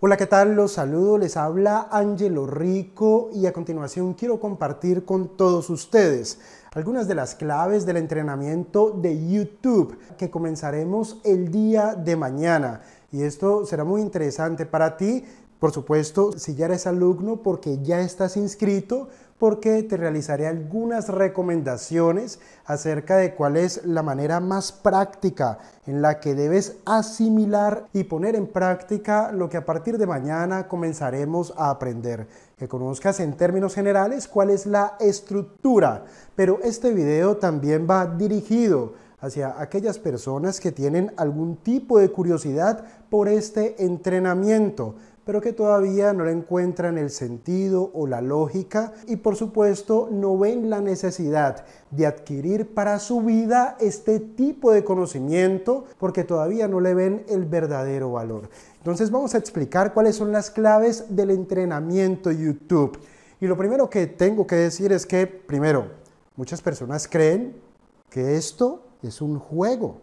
Hola, ¿qué tal? Los saludo, les habla Angelo Rico y a continuación quiero compartir con todos ustedes algunas de las claves del entrenamiento de YouTube que comenzaremos el día de mañana. Y esto será muy interesante para ti, por supuesto, si ya eres alumno porque ya estás inscrito porque te realizaré algunas recomendaciones acerca de cuál es la manera más práctica en la que debes asimilar y poner en práctica lo que a partir de mañana comenzaremos a aprender. Que conozcas en términos generales cuál es la estructura, pero este video también va dirigido hacia aquellas personas que tienen algún tipo de curiosidad por este entrenamiento pero que todavía no le encuentran el sentido o la lógica y por supuesto no ven la necesidad de adquirir para su vida este tipo de conocimiento porque todavía no le ven el verdadero valor. Entonces vamos a explicar cuáles son las claves del entrenamiento YouTube. Y lo primero que tengo que decir es que, primero, muchas personas creen que esto es un juego.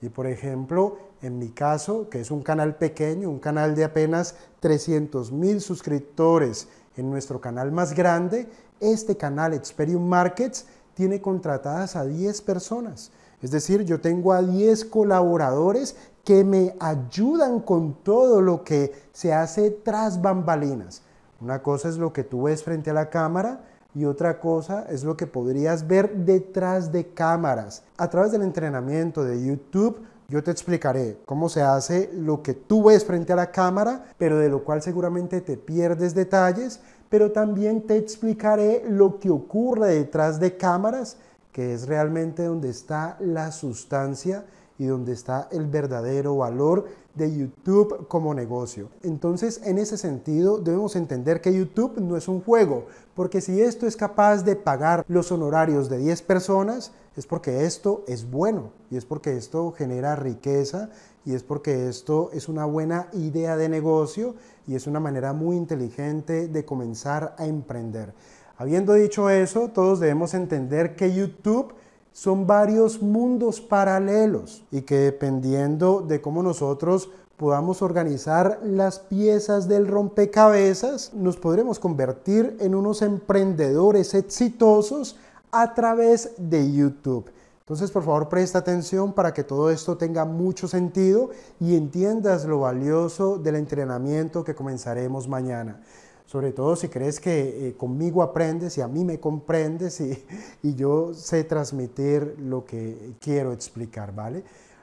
Y por ejemplo, en mi caso, que es un canal pequeño, un canal de apenas 300 mil suscriptores, en nuestro canal más grande, este canal Experium Markets tiene contratadas a 10 personas. Es decir, yo tengo a 10 colaboradores que me ayudan con todo lo que se hace tras bambalinas. Una cosa es lo que tú ves frente a la cámara y otra cosa es lo que podrías ver detrás de cámaras. A través del entrenamiento de YouTube yo te explicaré cómo se hace lo que tú ves frente a la cámara, pero de lo cual seguramente te pierdes detalles, pero también te explicaré lo que ocurre detrás de cámaras, que es realmente donde está la sustancia y donde está el verdadero valor de YouTube como negocio. Entonces, en ese sentido, debemos entender que YouTube no es un juego, porque si esto es capaz de pagar los honorarios de 10 personas, es porque esto es bueno y es porque esto genera riqueza y es porque esto es una buena idea de negocio y es una manera muy inteligente de comenzar a emprender. Habiendo dicho eso, todos debemos entender que YouTube son varios mundos paralelos y que dependiendo de cómo nosotros podamos organizar las piezas del rompecabezas, nos podremos convertir en unos emprendedores exitosos a través de YouTube. Entonces, por favor, presta atención para que todo esto tenga mucho sentido y entiendas lo valioso del entrenamiento que comenzaremos mañana. Sobre todo si crees que eh, conmigo aprendes y a mí me comprendes y, y yo sé transmitir lo que quiero explicar, ¿vale?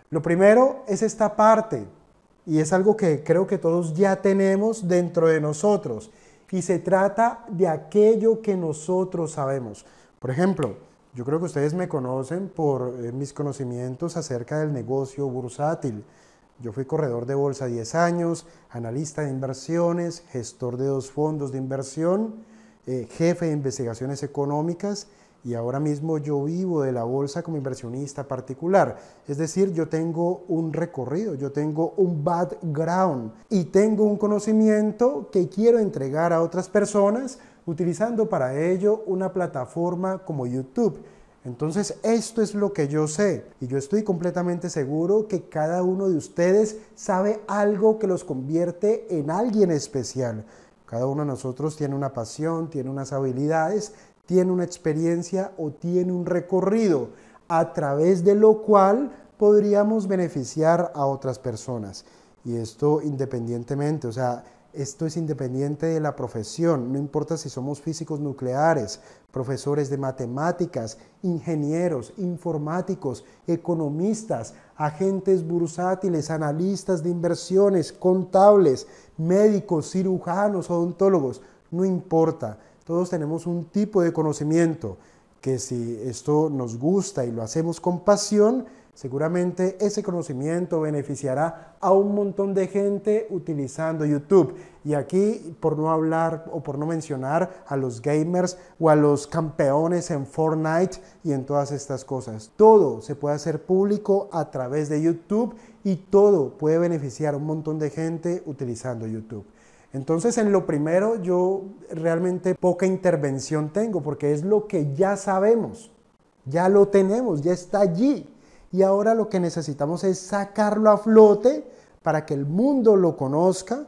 Lo primero es esta parte y es algo que creo que todos ya tenemos dentro de nosotros y se trata de aquello que nosotros sabemos. Por ejemplo, yo creo que ustedes me conocen por eh, mis conocimientos acerca del negocio bursátil. Yo fui corredor de bolsa 10 años, analista de inversiones, gestor de dos fondos de inversión, eh, jefe de investigaciones económicas y ahora mismo yo vivo de la bolsa como inversionista particular. Es decir, yo tengo un recorrido, yo tengo un background y tengo un conocimiento que quiero entregar a otras personas utilizando para ello una plataforma como YouTube. Entonces esto es lo que yo sé y yo estoy completamente seguro que cada uno de ustedes sabe algo que los convierte en alguien especial. Cada uno de nosotros tiene una pasión, tiene unas habilidades, tiene una experiencia o tiene un recorrido a través de lo cual podríamos beneficiar a otras personas. Y esto independientemente, o sea, esto es independiente de la profesión, no importa si somos físicos nucleares, profesores de matemáticas, ingenieros, informáticos, economistas, agentes bursátiles, analistas de inversiones, contables, médicos, cirujanos, odontólogos, no importa. Todos tenemos un tipo de conocimiento que si esto nos gusta y lo hacemos con pasión, Seguramente ese conocimiento beneficiará a un montón de gente utilizando YouTube. Y aquí, por no hablar o por no mencionar a los gamers o a los campeones en Fortnite y en todas estas cosas. Todo se puede hacer público a través de YouTube y todo puede beneficiar a un montón de gente utilizando YouTube. Entonces, en lo primero, yo realmente poca intervención tengo porque es lo que ya sabemos. Ya lo tenemos, ya está allí y ahora lo que necesitamos es sacarlo a flote para que el mundo lo conozca,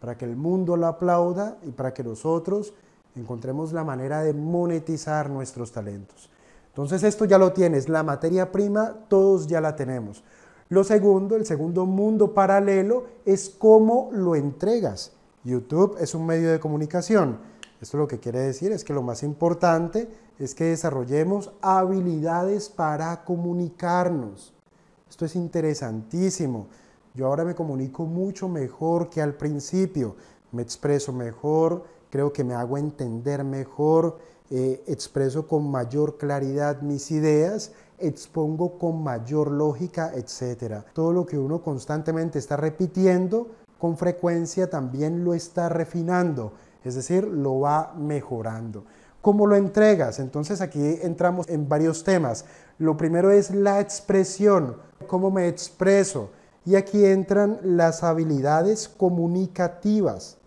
para que el mundo lo aplauda y para que nosotros encontremos la manera de monetizar nuestros talentos. Entonces esto ya lo tienes, la materia prima todos ya la tenemos. Lo segundo, el segundo mundo paralelo es cómo lo entregas. YouTube es un medio de comunicación. Esto lo que quiere decir es que lo más importante es que desarrollemos habilidades para comunicarnos. Esto es interesantísimo. Yo ahora me comunico mucho mejor que al principio. Me expreso mejor, creo que me hago entender mejor, eh, expreso con mayor claridad mis ideas, expongo con mayor lógica, etc. Todo lo que uno constantemente está repitiendo, con frecuencia también lo está refinando, es decir, lo va mejorando. ¿Cómo lo entregas? Entonces aquí entramos en varios temas. Lo primero es la expresión, cómo me expreso. Y aquí entran las habilidades comunicativas.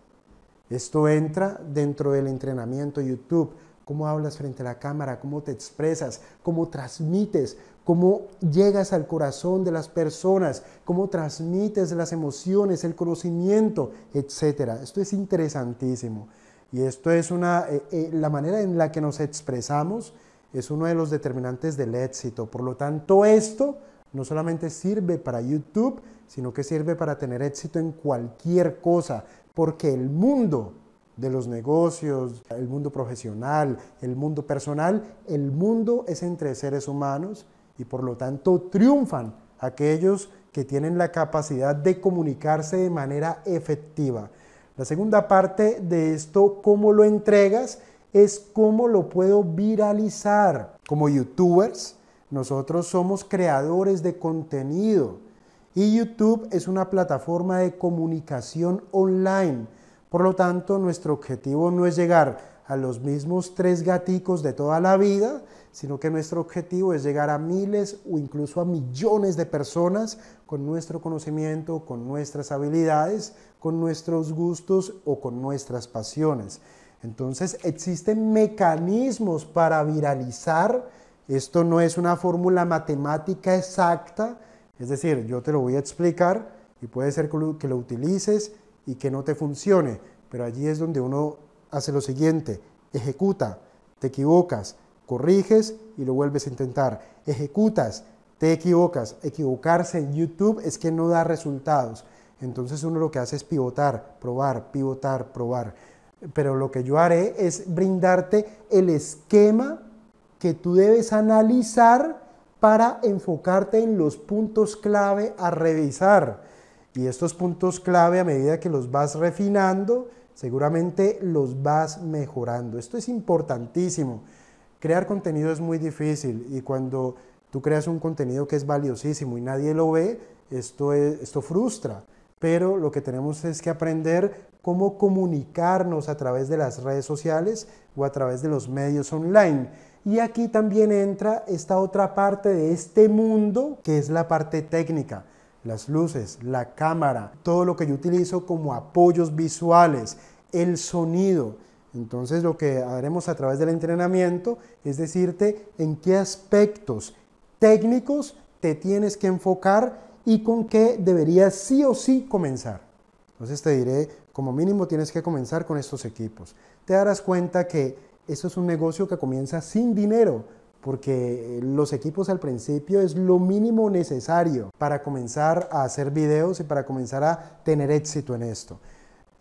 Esto entra dentro del entrenamiento YouTube. Cómo hablas frente a la cámara, cómo te expresas, cómo transmites, cómo llegas al corazón de las personas, cómo transmites las emociones, el conocimiento, etc. Esto es interesantísimo. Y esto es una, eh, eh, la manera en la que nos expresamos es uno de los determinantes del éxito. Por lo tanto, esto no solamente sirve para YouTube, sino que sirve para tener éxito en cualquier cosa, porque el mundo de los negocios, el mundo profesional, el mundo personal, el mundo es entre seres humanos y por lo tanto triunfan aquellos que tienen la capacidad de comunicarse de manera efectiva. La segunda parte de esto, cómo lo entregas, es cómo lo puedo viralizar. Como youtubers, nosotros somos creadores de contenido y YouTube es una plataforma de comunicación online. Por lo tanto, nuestro objetivo no es llegar a los mismos tres gaticos de toda la vida, sino que nuestro objetivo es llegar a miles o incluso a millones de personas con nuestro conocimiento, con nuestras habilidades, con nuestros gustos o con nuestras pasiones. Entonces existen mecanismos para viralizar. Esto no es una fórmula matemática exacta. Es decir, yo te lo voy a explicar y puede ser que lo utilices y que no te funcione. Pero allí es donde uno hace lo siguiente. Ejecuta, te equivocas, corriges y lo vuelves a intentar, ejecutas, te equivocas. Equivocarse en YouTube es que no da resultados. Entonces uno lo que hace es pivotar, probar, pivotar, probar. Pero lo que yo haré es brindarte el esquema que tú debes analizar para enfocarte en los puntos clave a revisar. Y estos puntos clave a medida que los vas refinando, seguramente los vas mejorando. Esto es importantísimo. Crear contenido es muy difícil y cuando tú creas un contenido que es valiosísimo y nadie lo ve, esto, es, esto frustra. Pero lo que tenemos es que aprender cómo comunicarnos a través de las redes sociales o a través de los medios online. Y aquí también entra esta otra parte de este mundo, que es la parte técnica las luces, la cámara, todo lo que yo utilizo como apoyos visuales, el sonido. Entonces lo que haremos a través del entrenamiento es decirte en qué aspectos técnicos te tienes que enfocar y con qué deberías sí o sí comenzar. Entonces te diré, como mínimo tienes que comenzar con estos equipos. Te darás cuenta que esto es un negocio que comienza sin dinero, porque eh, los equipos al principio es lo mínimo necesario para comenzar a hacer videos y para comenzar a tener éxito en esto.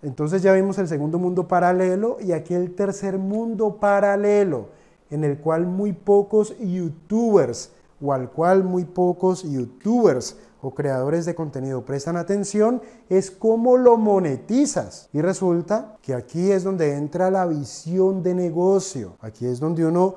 Entonces ya vimos el segundo mundo paralelo y aquí el tercer mundo paralelo, en el cual muy pocos youtubers o al cual muy pocos youtubers o creadores de contenido prestan atención es cómo lo monetizas. Y resulta que aquí es donde entra la visión de negocio. Aquí es donde uno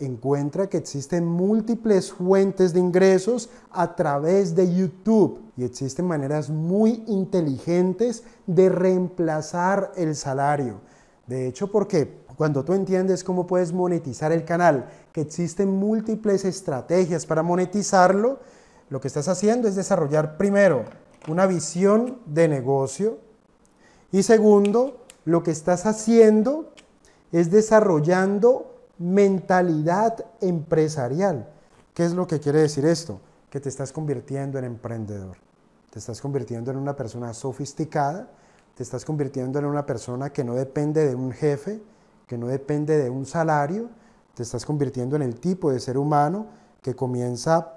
encuentra que existen múltiples fuentes de ingresos a través de YouTube y existen maneras muy inteligentes de reemplazar el salario. De hecho, porque cuando tú entiendes cómo puedes monetizar el canal, que existen múltiples estrategias para monetizarlo, lo que estás haciendo es desarrollar primero una visión de negocio y segundo, lo que estás haciendo es desarrollando mentalidad empresarial. ¿Qué es lo que quiere decir esto? Que te estás convirtiendo en emprendedor, te estás convirtiendo en una persona sofisticada, te estás convirtiendo en una persona que no depende de un jefe, que no depende de un salario, te estás convirtiendo en el tipo de ser humano que comienza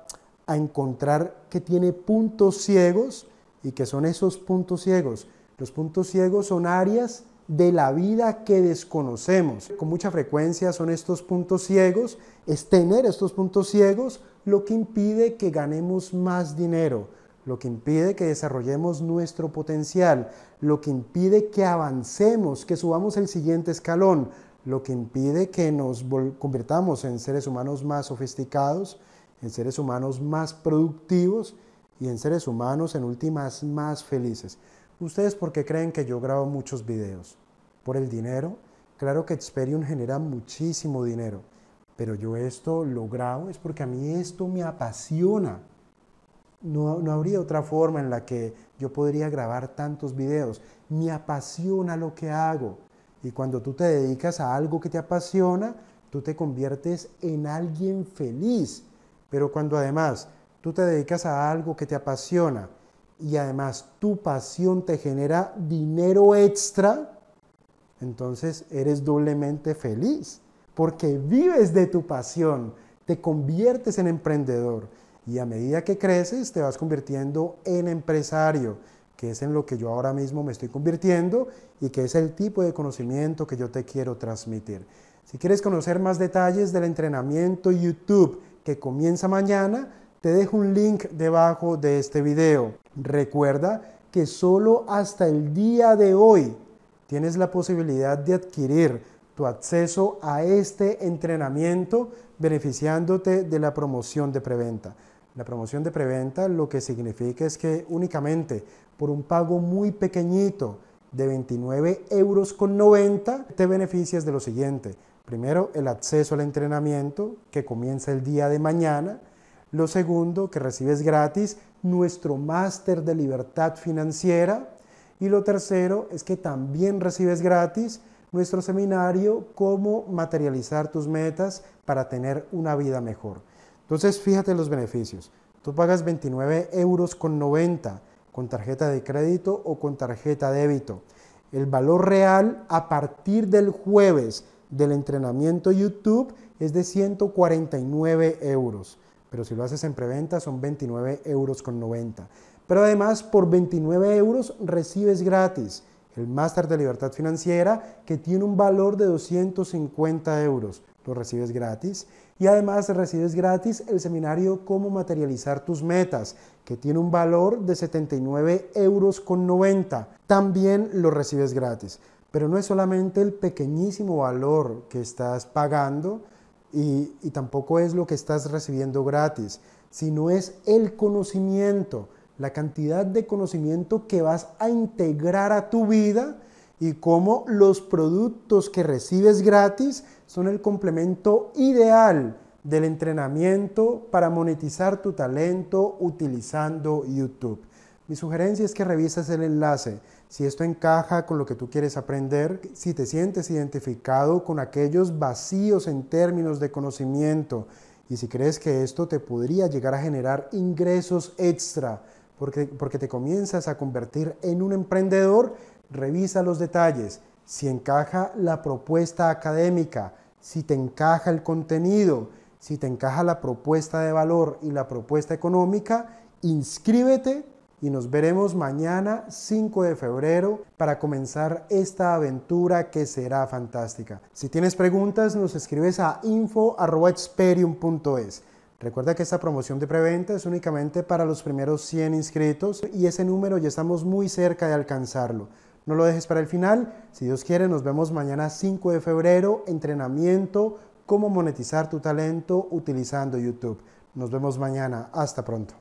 a encontrar que tiene puntos ciegos y que son esos puntos ciegos. Los puntos ciegos son áreas de la vida que desconocemos. Con mucha frecuencia son estos puntos ciegos, es tener estos puntos ciegos lo que impide que ganemos más dinero, lo que impide que desarrollemos nuestro potencial, lo que impide que avancemos, que subamos el siguiente escalón, lo que impide que nos convirtamos en seres humanos más sofisticados, en seres humanos más productivos y en seres humanos en últimas más felices. Ustedes por qué creen que yo grabo muchos videos. Por el dinero. Claro que Experium genera muchísimo dinero. Pero yo esto lo grabo es porque a mí esto me apasiona. No, no habría otra forma en la que yo podría grabar tantos videos. Me apasiona lo que hago. Y cuando tú te dedicas a algo que te apasiona, tú te conviertes en alguien feliz. Pero cuando además tú te dedicas a algo que te apasiona, y además tu pasión te genera dinero extra, entonces eres doblemente feliz porque vives de tu pasión, te conviertes en emprendedor y a medida que creces te vas convirtiendo en empresario, que es en lo que yo ahora mismo me estoy convirtiendo y que es el tipo de conocimiento que yo te quiero transmitir. Si quieres conocer más detalles del entrenamiento YouTube que comienza mañana, te dejo un link debajo de este video. Recuerda que solo hasta el día de hoy tienes la posibilidad de adquirir tu acceso a este entrenamiento beneficiándote de la promoción de preventa. La promoción de preventa lo que significa es que únicamente por un pago muy pequeñito de 29 euros con te beneficias de lo siguiente. Primero, el acceso al entrenamiento que comienza el día de mañana. Lo segundo que recibes gratis, nuestro máster de libertad financiera. Y lo tercero es que también recibes gratis nuestro seminario Cómo materializar tus metas para tener una vida mejor. Entonces, fíjate los beneficios. Tú pagas 29 euros con 90 con tarjeta de crédito o con tarjeta débito. El valor real a partir del jueves del entrenamiento YouTube es de 149 euros pero si lo haces en preventa son 29 euros con 90. Pero además por 29 euros recibes gratis el máster de libertad financiera que tiene un valor de 250 euros. Lo recibes gratis. Y además recibes gratis el seminario Cómo materializar tus metas, que tiene un valor de 79 euros con 90. También lo recibes gratis. Pero no es solamente el pequeñísimo valor que estás pagando, y, tampoco es lo que estás recibiendo gratis, sino es el conocimiento, la cantidad de conocimiento que vas a integrar a tu vida y cómo los productos que recibes gratis son el complemento ideal del entrenamiento para monetizar tu talento utilizando YouTube. Mi sugerencia es que revises el enlace si esto encaja con lo que tú quieres aprender, si te sientes identificado con aquellos vacíos en términos de conocimiento y si crees que esto te podría llegar a generar ingresos extra porque, porque te comienzas a convertir en un emprendedor, revisa los detalles, si encaja la propuesta académica, si te encaja el contenido, si te encaja la propuesta de valor y la propuesta económica, inscríbete y nos veremos mañana 5 de febrero para comenzar esta aventura que será fantástica. Si tienes preguntas nos escribes a info.experium.es. Recuerda que esta promoción de preventa es únicamente para los primeros 100 inscritos y ese número ya estamos muy cerca de alcanzarlo. No lo dejes para el final. Si Dios quiere, nos vemos mañana 5 de febrero. Entrenamiento, cómo monetizar tu talento utilizando YouTube. Nos vemos mañana. Hasta pronto.